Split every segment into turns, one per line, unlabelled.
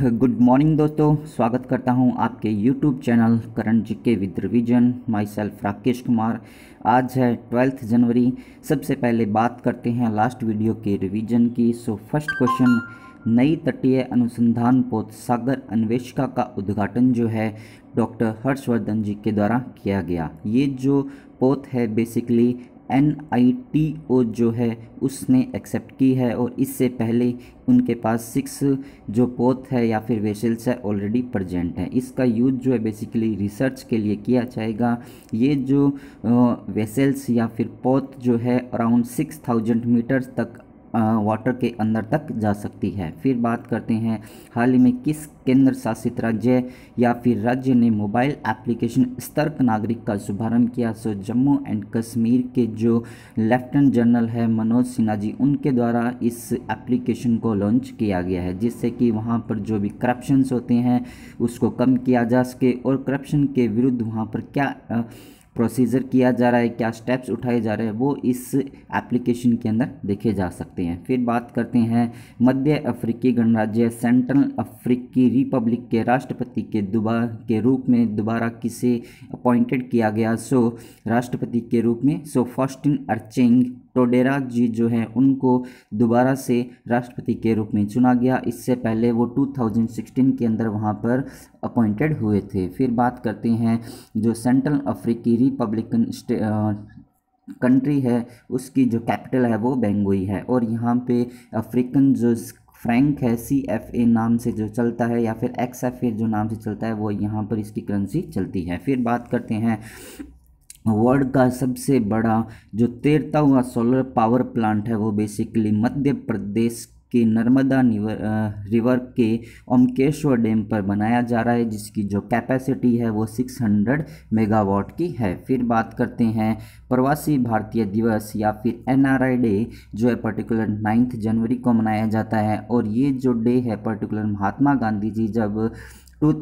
good morning दोस्तों स्वागत करता हूं आपके यूट्यूब चैनल करण जी के with revision myself Rakesh Kumar आज है ट्वेल्थ जनवरी सबसे पहले बात करते हैं लास्ट वीडियो के रिवीजन की सो फर्स्ट क्वेश्चन नई तटीय अनुसंधान पोत सागर अन्वेषिका का उद्घाटन जो है डॉक्टर हर्षवर्धन जी के द्वारा किया गया ये जो पोत है basically N I T O जो है उसने एक्सेप्ट की है और इससे पहले उनके पास सिक्स जो पोथ है या फिर वेसल्स है ऑलरेडी प्रजेंट है इसका यूज जो है बेसिकली रिसर्च के लिए किया जाएगा ये जो वेसल्स या फिर पोथ जो है अराउंड सिक्स थाउजेंड मीटर्स तक वाटर के अंदर तक जा सकती है फिर बात करते हैं हाल ही में किस केंद्र शासित राज्य या फिर राज्य ने मोबाइल एप्लीकेशन स्तर्क नागरिक का शुभारंभ किया सो जम्मू एंड कश्मीर के जो लेफ्टिनेंट जनरल है मनोज सिन्हा जी उनके द्वारा इस एप्लीकेशन को लॉन्च किया गया है जिससे कि वहाँ पर जो भी करप्शंस होते हैं उसको कम किया जा सके और करप्शन के विरुद्ध वहाँ पर क्या प्रोसीजर किया जा रहा है क्या स्टेप्स उठाए जा रहे हैं वो इस एप्लीकेशन के अंदर देखे जा सकते हैं फिर बात करते हैं मध्य अफ्रीकी गणराज्य सेंट्रल अफ्रीकी रिपब्लिक के राष्ट्रपति के दुबा के रूप में दोबारा किसे अपॉइंटेड किया गया सो राष्ट्रपति के रूप में सो फॉस्टिन अर्चेंग टोडेरा जी जो हैं उनको दोबारा से राष्ट्रपति के रूप में चुना गया इससे पहले वो 2016 के अंदर वहाँ पर अपॉइंटेड हुए थे फिर बात करते हैं जो सेंट्रल अफ्रीकी रिपब्लिकन कंट्री है उसकी जो कैपिटल है वो बेंगोई है और यहाँ पे अफ्रीकन जो फ्रैंक है सी एफ ए नाम से जो चलता है या फिर एक्स एफ ए जो नाम से चलता है वो यहाँ पर इसकी करेंसी चलती है फिर बात करते हैं वर्ल्ड का सबसे बड़ा जो तैरता हुआ सोलर पावर प्लांट है वो बेसिकली मध्य प्रदेश के नर्मदा रिवर के ओमकेश्वर डैम पर बनाया जा रहा है जिसकी जो कैपेसिटी है वो 600 मेगावाट की है फिर बात करते हैं प्रवासी भारतीय दिवस या फिर एन डे जो है पर्टिकुलर नाइन्थ जनवरी को मनाया जाता है और ये जो डे है पर्टिकुलर महात्मा गांधी जी जब टू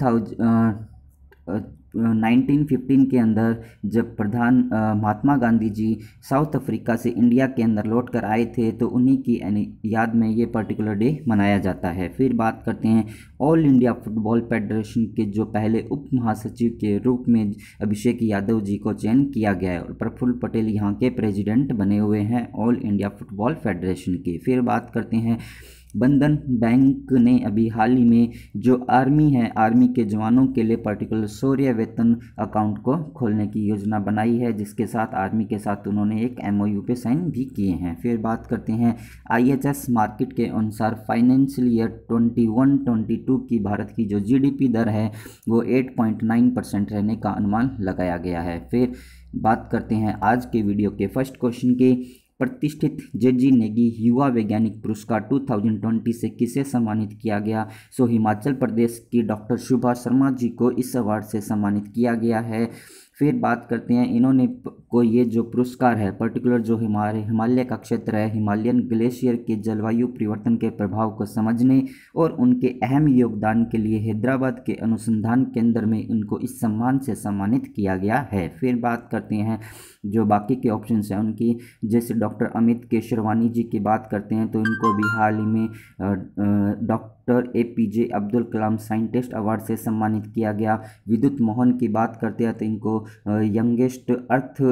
1915 के अंदर जब प्रधान महात्मा गांधी जी साउथ अफ्रीका से इंडिया के अंदर लौट कर आए थे तो उन्हीं की याद में ये पर्टिकुलर डे मनाया जाता है फिर बात करते हैं ऑल इंडिया फुटबॉल फेडरेशन के जो पहले उप महासचिव के रूप में अभिषेक यादव जी को चयन किया गया है और प्रफुल्ल पटेल यहाँ के प्रेजिडेंट बने हुए हैं ऑल इंडिया फुटबॉल फेडरेशन के फिर बात करते हैं बंधन बैंक ने अभी हाल ही में जो आर्मी है आर्मी के जवानों के लिए पर्टिकुलर शौर्य वेतन अकाउंट को खोलने की योजना बनाई है जिसके साथ आर्मी के साथ उन्होंने एक एमओयू पे साइन भी किए हैं फिर बात करते हैं आईएचएस मार्केट के अनुसार financial year twenty one twenty two की भारत की जो जीडीपी दर है वो नाइन परसेंट रहने का अनुमान लगाया गया है फिर बात करते हैं आज के वीडियो के फर्स्ट क्वेश्चन की प्रतिष्ठित जी नेगी युवा वैज्ञानिक पुरस्कार 2020 से किसे सम्मानित किया गया सो हिमाचल प्रदेश की डॉक्टर शुभा शर्मा जी को इस अवार्ड से सम्मानित किया गया है फिर बात करते हैं इन्होंने को ये जो पुरस्कार है पर्टिकुलर जो हमारे हिमालय का क्षेत्र है हिमालयन ग्लेशियर के जलवायु परिवर्तन के प्रभाव को समझने और उनके अहम योगदान के लिए हैदराबाद के अनुसंधान केंद्र में उनको इस सम्मान से सम्मानित किया गया है फिर बात करते हैं जो बाकी के ऑप्शन हैं उनकी जैसे डॉक्टर अमित केशरवानी जी की बात करते हैं तो इनको भी हाल ही में doctor A P J Abdul Kalam scientist award से सम्मानित किया गया विद्युत मोहन की बात करते हैं तो इनको यंगेस्ट अर्थ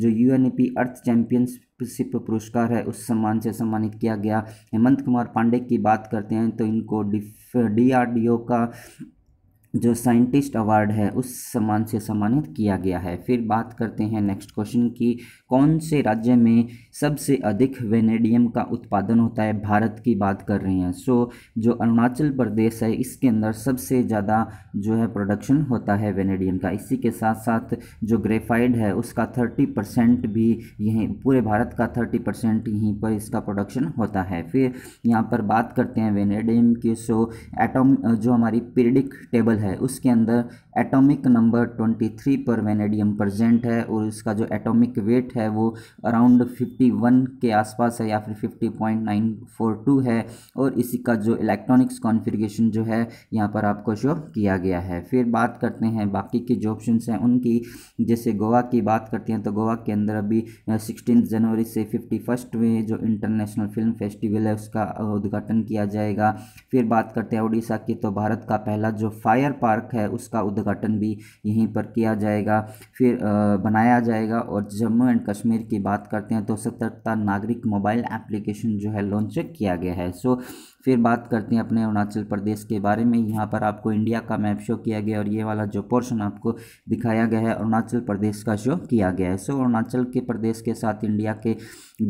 जो U N P earth championship पुरस्कार है उस सम्मान से सम्मानित किया गया हेमंत कुमार पांडे की बात करते हैं तो इनको डी आर डी ओ का जो साइंटिस्ट अवार्ड है उस सम्मान से सम्मानित किया गया है फिर बात करते हैं नेक्स्ट क्वेश्चन की कौन से राज्य में सबसे अधिक वेनेडियम का उत्पादन होता है भारत की बात कर रहे हैं सो जो अरुणाचल प्रदेश है इसके अंदर सबसे ज़्यादा जो है प्रोडक्शन होता है वेनेडियम का इसी के साथ साथ जो ग्रेफाइड है उसका थर्टी परसेंट भी यहीं पूरे भारत का थर्टी परसेंट यहीं पर इसका प्रोडक्शन होता है फिर यहाँ पर बात करते हैं वेनेडियम की सो एटम जो हमारी पीरियडिक टेबल है उसके अंदर एटॉमिक नंबर 23 पर वेनेडियम प्रजेंट है और इसका जो एटॉमिक वेट है वो अराउंड 51 के आसपास है या फिर 50.942 है और इसी का जो इलेक्ट्रॉनिक्स कॉन्फ़िगरेशन जो है यहाँ पर आपको शो किया गया है फिर बात करते हैं बाकी के जो ऑप्शन हैं उनकी जैसे गोवा की बात करते हैं तो गोवा के अंदर अभी सिक्सटीन जनवरी से फिफ्टी फर्स्ट में जो इंटरनेशनल फिल्म फेस्टिवल है उसका उद्घाटन किया जाएगा फिर बात करते हैं उड़ीसा की तो भारत का पहला जो फायर पार्क है उसका उद्घाटन उद्घाटन भी यहीं पर किया जाएगा फिर बनाया जाएगा और जम्मू एंड कश्मीर की बात करते हैं तो सतर्कता नागरिक मोबाइल एप्लीकेशन जो है लॉन्च किया गया है सो फिर बात करते हैं अपने अरुणाचल प्रदेश के बारे में यहाँ पर आपको इंडिया का मैप शो किया गया और ये वाला जो पोर्शन आपको दिखाया गया है अरुणाचल प्रदेश का शो किया गया है सो अरुणाचल के प्रदेश के साथ इंडिया के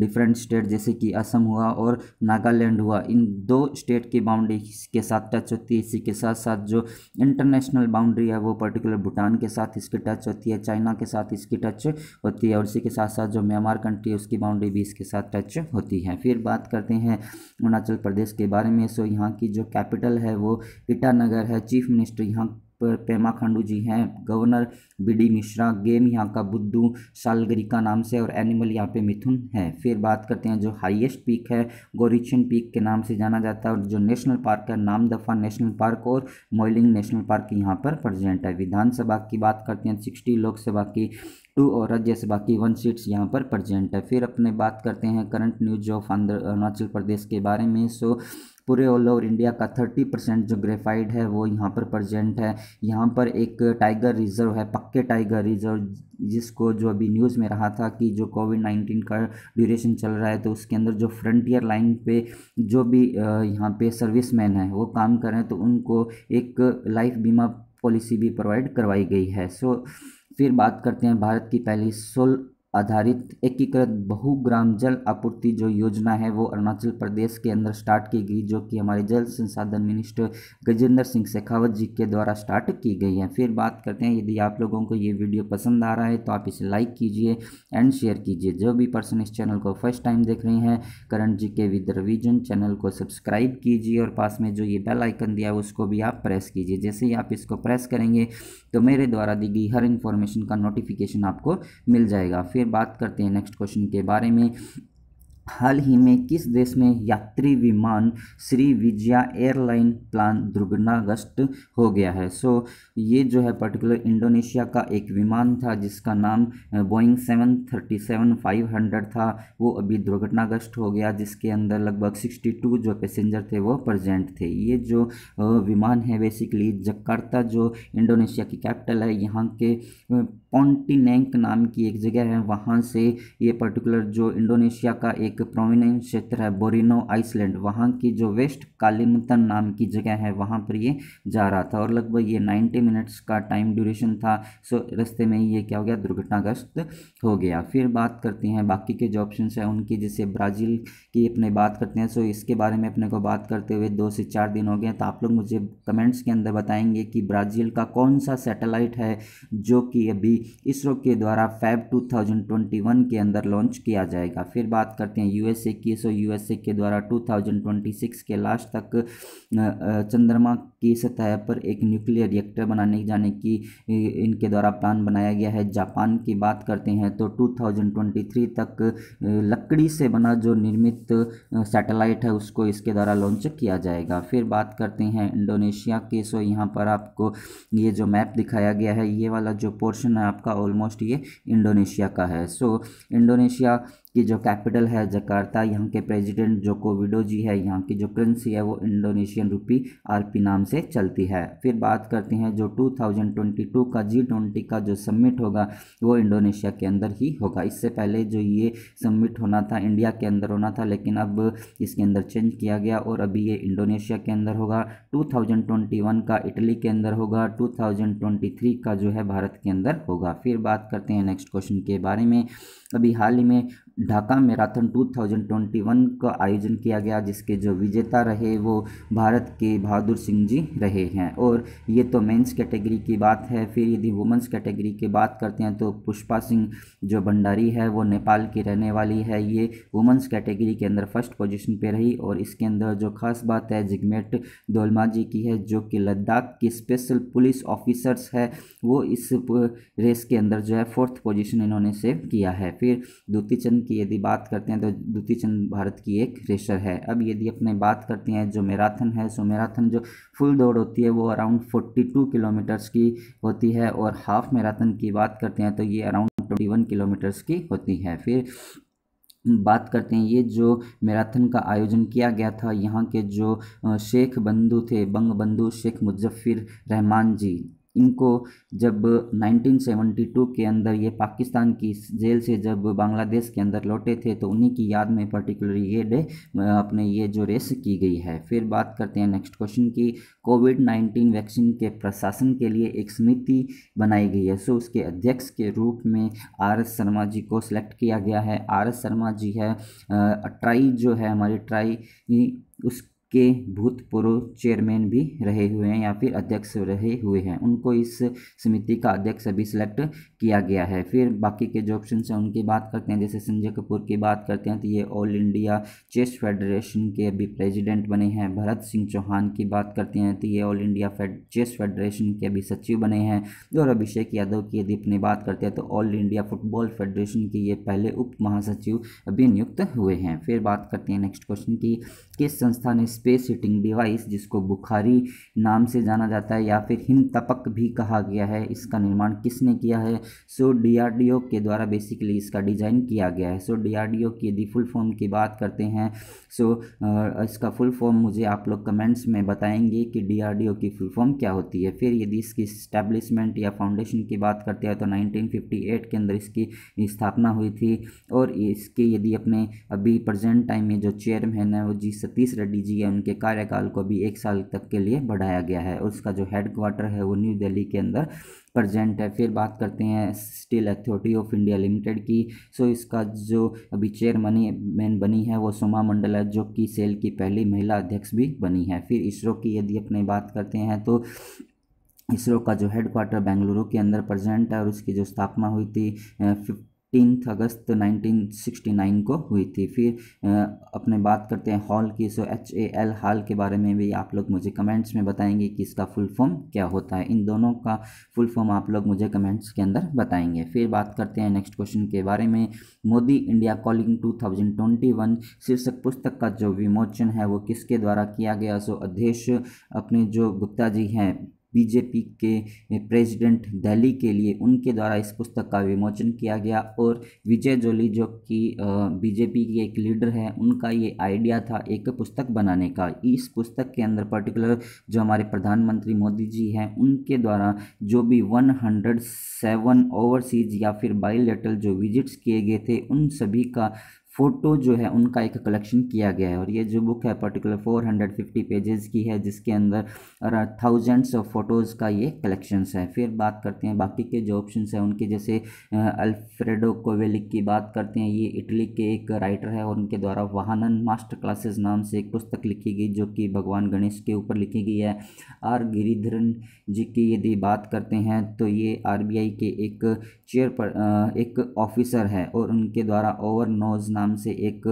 डिफरेंट स्टेट जैसे कि असम हुआ और नागालैंड हुआ इन दो स्टेट की बाउंड्री के साथ टच होती है इसी के साथ साथ जो इंटरनेशनल बाउंड्री है वो पर्टिकुलर भूटान के साथ इसकी टच होती है चाइना के साथ इसकी टच होती है और इसी के साथ साथ जो म्यांमार कंट्री है उसकी बाउंड्री भी इसके साथ टच होती है फिर बात करते हैं अरुणाचल प्रदेश के बाद बारे में सो यहाँ की जो कैपिटल है वो ईटानगर है चीफ मिनिस्टर यहाँ पर पेमा खांडू जी हैं गवर्नर बी डी मिश्रा गेम यहाँ का बुद्धू सालगरिका नाम से और एनिमल यहाँ पे मिथुन है फिर बात करते हैं जो हाईएस्ट पीक है गोरिचन पीक के नाम से जाना जाता है और जो नेशनल पार्क है नाम दफ़ा नेशनल पार्क और मोइलिंग नेशनल पार्क यहाँ पर प्रेजेंट है विधानसभा की बात करते हैं सिक्सटी लोकसभा की टू औरत जैसे बाकी वन सीट्स यहाँ पर प्रजेंट है फिर अपने बात करते हैं current news of Andhra Arunachal Pradesh के बारे में सो पूरे ऑल ओवर इंडिया का थर्टी परसेंट जो ग्रेफाइड है वो यहाँ पर प्रजेंट है यहाँ पर एक टाइगर रिजर्व है पक्के टाइगर रिजर्व जिसको जो अभी न्यूज़ में रहा था कि जो कोविड नाइन्टीन का ड्यूरेशन चल रहा है तो उसके अंदर जो फ्रंटियर लाइन पे जो भी यहाँ पे मैन है वो काम करें तो उनको एक लाइफ बीमा पॉलिसी भी प्रोवाइड करवाई गई है सो so, फिर बात करते हैं भारत की पहली सोल आधारित एकीकृत बहुग्राम जल आपूर्ति जो योजना है वो अरुणाचल प्रदेश के अंदर स्टार्ट की गई जो कि हमारे जल संसाधन मिनिस्टर गजेंद्र सिंह शेखावत जी के द्वारा स्टार्ट की गई है फिर बात करते हैं यदि आप लोगों को ये वीडियो पसंद आ रहा है तो आप इसे लाइक कीजिए एंड शेयर कीजिए जो भी पर्सन इस चैनल को फर्स्ट टाइम देख रहे हैं करण जी के विद रिविजन चैनल को सब्सक्राइब कीजिए और पास में जो ये बेल आइकन दिया है उसको भी आप प्रेस कीजिए जैसे ही आप इसको प्रेस करेंगे तो मेरे द्वारा दी गई हर इन्फॉर्मेशन का नोटिफिकेशन आपको मिल जाएगा फिर बात करते हैं नेक्स्ट क्वेश्चन के बारे में हाल ही में किस देश में यात्री विमान श्री विजया एयरलाइन प्लान दुर्घटनाग्रस्त हो गया है सो so, ये जो है पर्टिकुलर इंडोनेशिया का एक विमान था जिसका नाम Boeing seven thirty seven five hundred था वो अभी दुर्घटनाग्रस्त हो गया जिसके अंदर लगभग सिक्सटी टू जो पैसेंजर थे वो प्रजेंट थे ये जो विमान है बेसिकली जकार्ता जो इंडोनेशिया की कैपिटल है यहाँ के पॉन्टिनेंक नाम की एक जगह है वहाँ से ये पर्टिकुलर जो इंडोनेशिया का एक एक प्रोमिनेंट क्षेत्र है बोरिनो आइसलैंड वहाँ की जो वेस्ट कालीमतन नाम की जगह है वहाँ पर ये जा रहा था और लगभग ये 90 मिनट्स का टाइम ड्यूरेशन था सो रस्ते में ये क्या हो गया दुर्घटनाग्रस्त हो गया फिर बात करते हैं बाकी के जो ऑप्शन हैं उनकी जैसे ब्राज़ील की अपने बात करते हैं सो इसके बारे में अपने को बात करते हुए दो से चार दिन हो गए तो आप लोग मुझे कमेंट्स के अंदर बताएंगे कि ब्राज़ील का कौन सा सेटेलाइट है जो कि अभी इसरो के द्वारा फैब टू के अंदर लॉन्च किया जाएगा फिर बात करते हैं यूएसए की सो यूएसए के द्वारा 2026 के लास्ट तक चंद्रमा की सतह पर एक न्यूक्लियर रिएक्टर बनाने जाने की इनके द्वारा प्लान बनाया गया है जापान की बात करते हैं तो 2023 तक लकड़ी से बना जो निर्मित सैटेलाइट है उसको इसके द्वारा लॉन्च किया जाएगा फिर बात करते हैं इंडोनेशिया के सो यहाँ पर आपको ये जो मैप दिखाया गया है ये वाला जो पोर्शन है आपका ऑलमोस्ट ये इंडोनेशिया का है सो इंडोनेशिया की जो कैपिटल है जकार्ता यहाँ के प्रेसिडेंट जो कोविडो जी है यहाँ की जो करेंसी है वो इंडोनेशियन रुपी आरपी नाम से चलती है फिर बात करते हैं जो 2022 का जी ट्वेंटी का जो समिट होगा वो इंडोनेशिया के अंदर ही होगा इससे पहले जो ये सबमिट होना था इंडिया के अंदर होना था लेकिन अब इसके अंदर चेंज किया गया और अभी ये इंडोनेशिया के अंदर होगा टू का इटली के अंदर होगा टू का जो है भारत के अंदर होगा फिर बात करते हैं नेक्स्ट क्वेश्चन के बारे में अभी हाल ही में ढाका मैराथन 2021 का आयोजन किया गया जिसके जो विजेता रहे वो भारत के बहादुर सिंह जी रहे हैं और ये तो मेंस कैटेगरी की बात है फिर यदि वुमेंस कैटेगरी की बात करते हैं तो पुष्पा सिंह जो भंडारी है वो नेपाल की रहने वाली है ये वुमेंस कैटेगरी के अंदर फर्स्ट पोजीशन पे रही और इसके अंदर जो खास बात है जिगमेट दोलमा जी की है जो कि लद्दाख की स्पेशल पुलिस ऑफिसर्स है वो इस रेस के अंदर जो है फोर्थ पोजिशन इन्होंने सेव किया है फिर दूती चंद की यदि बात करते हैं तो दूती चंद भारत की एक रेसर है अब यदि अपने बात करते हैं जो मैराथन है सो मैराथन जो फुल दौड़ होती है वो अराउंड फोर्टी टू किलोमीटर्स की होती है और हाफ मैराथन की बात करते हैं तो ये अराउंड ट्वेंटी वन किलोमीटर्स की होती है फिर बात करते हैं ये जो मैराथन का आयोजन किया गया था यहाँ के जो शेख बंधु थे बंग बंधु शेख मुजफ्फिर रहमान जी इनको जब 1972 के अंदर ये पाकिस्तान की जेल से जब बांग्लादेश के अंदर लौटे थे तो उन्हीं की याद में पर्टिकुलरली ये डे अपने ये जो रेस की गई है फिर बात करते हैं नेक्स्ट क्वेश्चन की कोविड नाइन्टीन वैक्सीन के प्रशासन के लिए एक समिति बनाई गई है सो उसके अध्यक्ष के रूप में आर एस शर्मा जी को सिलेक्ट किया गया है आर एस शर्मा जी है ट्राई जो है हमारी ट्राई उस के भूतपूर्व चेयरमैन भी रहे हुए हैं या फिर अध्यक्ष रहे हुए हैं उनको इस समिति का अध्यक्ष अभी सिलेक्ट किया गया है फिर बाकी के जो ऑप्शन हैं उनकी बात करते हैं जैसे संजय कपूर की बात करते हैं तो ये ऑल इंडिया चेस फेडरेशन के अभी प्रेसिडेंट बने हैं भरत सिंह चौहान की बात करते हैं तो ये All India Fed Chess Federation के अभी सचिव बने हैं और अभिषेक यादव की यदि अपनी बात करते हैं तो ऑल इंडिया फुटबॉल फेडरेशन के ये पहले उप महासचिव अभी नियुक्त हुए हैं फिर बात करते हैं नेक्स्ट क्वेश्चन की किस संस्था ने स्पेस हीटिंग डिवाइस जिसको बुखारी नाम से जाना जाता है या फिर हिम तपक भी कहा गया है इसका निर्माण किसने किया है सो डी के द्वारा बेसिकली इसका डिज़ाइन किया गया है सो डी ओ की यदि फुल फॉर्म की बात करते हैं सो इसका फुल फॉर्म मुझे आप लोग कमेंट्स में बताएंगे कि ओ की फुल फॉर्म क्या होती है फिर यदि इसकी स्टैब्लिशमेंट या फाउंडेशन की बात करते हैं तो 1958 के अंदर इसकी स्थापना हुई थी और इसके यदि अपने अभी प्रेजेंट टाइम में जो चेयरमैन है वो जी सतीश रेड्डी जी उनके कार्यकाल को भी एक साल तक के लिए बढ़ाया गया है उसका जो हेड क्वार्टर है वो न्यू दिल्ली के अंदर प्रजेंट है फिर बात करते हैं Steel Authority of India Limited की सो इसका जो अभी चेयरमनी मैन बनी है वो सोमा मंडल है जो कि सेल की पहली महिला अध्यक्ष भी बनी है फिर इसरो की यदि अपने बात करते हैं तो इसरो का जो हेड बेंगलुरु के अंदर प्रजेंट है और उसकी जो स्थापना हुई थी टींथ अगस्त 1969 को हुई थी फिर अपने बात करते हैं हॉल की so H A L HAL के बारे में भी आप लोग मुझे कमेंट्स में बताएंगे कि इसका फुल फॉर्म क्या होता है इन दोनों का फुल फॉर्म आप लोग मुझे कमेंट्स के अंदर बताएंगे फिर बात करते हैं नेक्स्ट क्वेश्चन के बारे में मोदी इंडिया कॉलिंग 2021 शीर्षक पुस्तक का जो विमोचन है वो किसके द्वारा किया गया सो अध्यक्ष अपने जो गुप्ता जी हैं बीजेपी के प्रेसिडेंट दिल्ली के लिए उनके द्वारा इस पुस्तक का विमोचन किया गया और विजय जोली जो कि बीजेपी की एक लीडर हैं उनका ये आइडिया था एक पुस्तक बनाने का इस पुस्तक के अंदर पर्टिकुलर जो हमारे प्रधानमंत्री मोदी जी हैं उनके द्वारा जो भी 107 ओवरसीज या फिर बाई जो विजिट्स किए गए थे उन सभी का फ़ोटो जो है उनका एक कलेक्शन किया गया है और ये जो बुक है पर्टिकुलर 450 पेजेस की है जिसके अंदर थाउजेंड्स ऑफ फ़ोटोज़ का ये कलेक्शंस है फिर बात करते हैं बाकी के जो ऑप्शन हैं उनके जैसे अल्फ्रेडो कोवेलिक की बात करते हैं ये इटली के एक राइटर है और उनके द्वारा वाहनन मास्टर क्लासेस नाम से एक पुस्तक लिखी गई जो कि भगवान गणेश के ऊपर लिखी गई है आर गिरिधरन जी की यदि बात करते हैं तो ये आर के एक चेयर पर एक ऑफिसर है और उनके द्वारा ओवर नोज नाम नाम से एक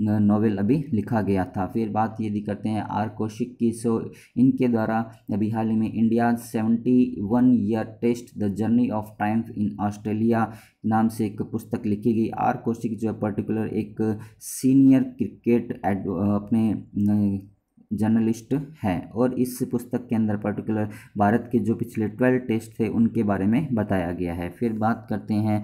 नावल अभी लिखा गया था फिर बात यदि करते हैं आर कौशिक की सो इनके द्वारा अभी हाल ही में India seventy one year test the journey of times in Australia नाम से एक पुस्तक लिखी गई आर कौशिक जो है पर्टिकुलर एक सीनियर क्रिकेट अपने जर्नलिस्ट है और इस पुस्तक के अंदर पर्टिकुलर भारत के जो पिछले ट्वेल्व टेस्ट थे उनके बारे में बताया गया है फिर बात करते हैं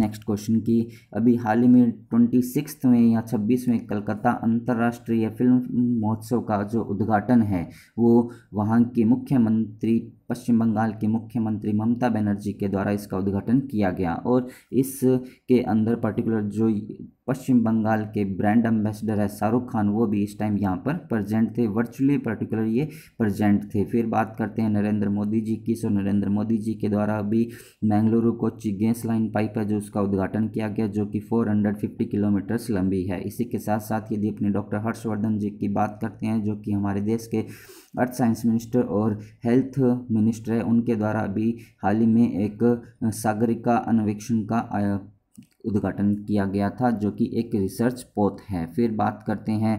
नेक्स्ट क्वेश्चन की अभी हाल ही में ट्वेंटी सिक्स में या छब्बीसवें कलकत्ता अंतर्राष्ट्रीय फिल्म महोत्सव का जो उद्घाटन है वो वहाँ के मुख्यमंत्री पश्चिम बंगाल के मुख्यमंत्री ममता बनर्जी के द्वारा इसका उद्घाटन किया गया और इसके अंदर पर्टिकुलर जो पश्चिम बंगाल के ब्रांड एम्बेसडर है शाहरुख खान वो भी इस टाइम यहाँ पर प्रेजेंट थे वर्चुअली पर्टिकुलर ये प्रेजेंट थे फिर बात करते हैं नरेंद्र मोदी जी की सो नरेंद्र मोदी जी के द्वारा अभी Mangaluru Kochi gas line pipe है जो उसका उद्घाटन किया गया जो कि 450 किलोमीटर्स लंबी है इसी के साथ साथ यदि अपने डॉक्टर हर्षवर्धन जी की बात करते हैं जो कि हमारे देश के अर्थ साइंस मिनिस्टर और हेल्थ मिनिस्टर है उनके द्वारा अभी हाल ही में एक सागरिका अन्वेक्षण का उद्घाटन किया गया था जो कि एक रिसर्च पोत है फिर बात करते हैं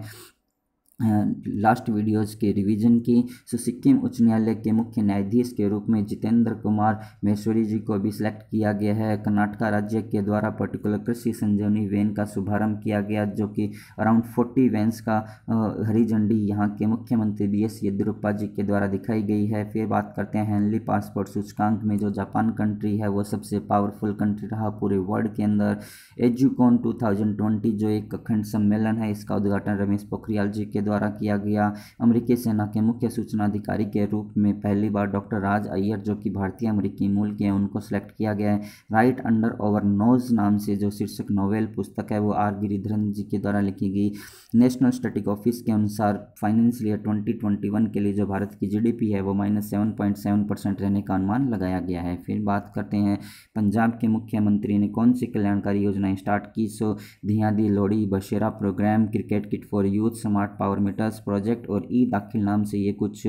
लास्ट वीडियोस के रिवीजन की सो सिक्किम उच्च न्यायालय के मुख्य न्यायाधीश के रूप में जितेंद्र कुमार महेश्वरी जी को भी सिलेक्ट किया गया है कर्नाटका राज्य के द्वारा पर्टिकुलर कृषि संजीवनी वैन का शुभारंभ किया गया जो कि अराउंड फोर्टी वैन्स का हरी झंडी यहाँ के मुख्यमंत्री बी एस येदियुरप्पा जी के द्वारा दिखाई गई है फिर बात करते हैं हेनली पासपोर्ट सूचकांक में जो जापान कंट्री है वो सबसे पावरफुल कंट्री रहा पूरे वर्ल्ड के अंदर एजुकॉन टू जो एक अखंड सम्मेलन है इसका उद्घाटन रमेश पोखरियाल जी के द्वारा किया गया अमरीकी सेना के मुख्य सूचना अधिकारी के रूप में पहली बार डॉक्टर राज अय्यर जो कि भारतीय अमरीकी मूल के हैं उनको सेलेक्ट किया गया है राइट अंडर ओवर नोज नाम से जो शीर्षक नोवेल पुस्तक है वो आर गिरिधरन जी के द्वारा लिखी गई नेशनल स्टैटिक ऑफिस के अनुसार financial year twenty twenty one के लिए जो भारत की जीडीपी है वो minus seven point seven percent रहने का अनुमान लगाया गया है फिर बात करते हैं पंजाब के मुख्यमंत्री ने कौन सी कल्याणकारी योजनाएं स्टार्ट की सो धियादी लोड़ी बशेरा programme cricket kit for youth smart power फॉर्मेटास प्रोजेक्ट और ई दाखिल नाम से ये कुछ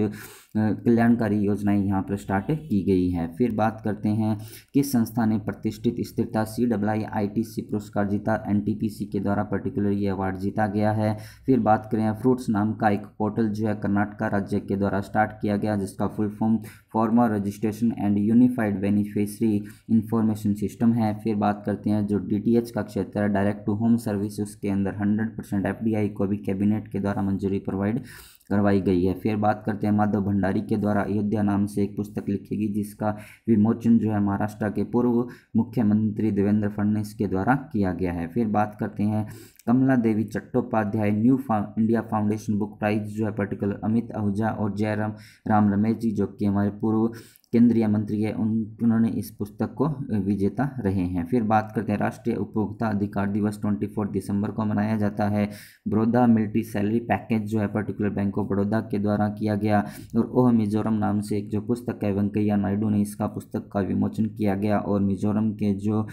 कल्याणकारी योजनाएं यहाँ पर स्टार्ट की गई हैं फिर बात करते हैं किस संस्था ने प्रतिष्ठित स्थिरता सी डब्ल आई टी सी पुरस्कार जीता एन टी पी सी के द्वारा पर्टिकुलर ये अवार्ड जीता गया है फिर बात करें फ्रूट्स नाम का एक पोर्टल जो है कर्नाटका राज्य के द्वारा स्टार्ट किया गया जिसका full form farmer registration and unified beneficiary information system है फिर बात करते हैं जो डी का क्षेत्र है डायरेक्ट टू होम सर्विस उसके अंदर हंड्रेड परसेंट एफ को भी कैबिनेट के द्वारा मंजूरी प्रोवाइड करवाई गई है फिर बात करते हैं माधव भंडारी के द्वारा अयोध्या नाम से एक पुस्तक लिखेगी जिसका विमोचन जो है महाराष्ट्र के पूर्व मुख्यमंत्री देवेंद्र फडणवीस के द्वारा किया गया है फिर बात करते हैं कमला देवी चट्टोपाध्याय न्यू फाँ, इंडिया फाउंडेशन बुक प्राइज जो है पर्टिकुलर अमित आहूजा और जयराम राम रमेश जी जो कि हमारे पूर्व केंद्रीय मंत्री है उन उन्होंने इस पुस्तक को विजेता रहे हैं फिर बात करते हैं राष्ट्रीय उपभोक्ता अधिकार दिवस 24 दिसंबर को मनाया जाता है बड़ौदा मिलिट्री सैलरी पैकेज जो है पर्टिकुलर बैंक ऑफ बड़ौदा के द्वारा किया गया और ओह मिजोरम नाम से एक जो पुस्तक है वेंकैया नायडू ने इसका पुस्तक का विमोचन किया गया और मिजोरम के जो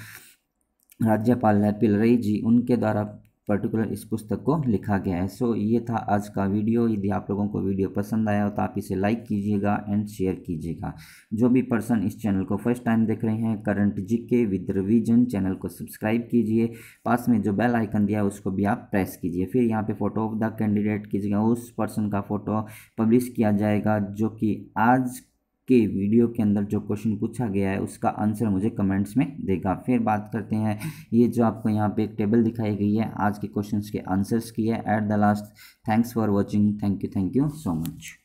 राज्यपाल है पिलरई जी उनके द्वारा पर्टिकुलर इस पुस्तक को लिखा गया है सो so, ये था आज का वीडियो यदि आप लोगों को वीडियो पसंद आया हो तो आप इसे लाइक कीजिएगा एंड शेयर कीजिएगा जो भी पर्सन इस चैनल को फर्स्ट टाइम देख रहे हैं करंट के विद रिविजन चैनल को सब्सक्राइब कीजिए पास में जो बेल आइकन दिया है उसको भी आप प्रेस कीजिए फिर यहाँ पर फ़ोटो ऑफ द कैंडिडेट कीजिएगा उस पर्सन का फ़ोटो पब्लिश किया जाएगा जो कि आज के वीडियो के अंदर जो क्वेश्चन पूछा गया है उसका आंसर मुझे कमेंट्स में देगा फिर बात करते हैं ये जो आपको यहाँ पे एक टेबल दिखाई गई है आज के क्वेश्चंस के आंसर्स की है at the last thanks for watching thank you thank you so much